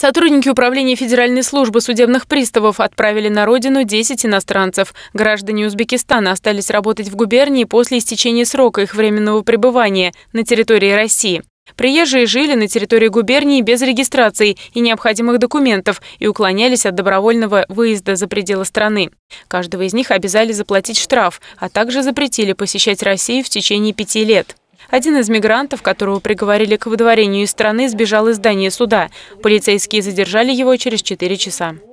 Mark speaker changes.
Speaker 1: Сотрудники Управления Федеральной службы судебных приставов отправили на родину 10 иностранцев. Граждане Узбекистана остались работать в губернии после истечения срока их временного пребывания на территории России. Приезжие жили на территории губернии без регистрации и необходимых документов и уклонялись от добровольного выезда за пределы страны. Каждого из них обязали заплатить штраф, а также запретили посещать Россию в течение пяти лет. Один из мигрантов, которого приговорили к выдворению из страны, сбежал из здания суда. Полицейские задержали его через 4 часа.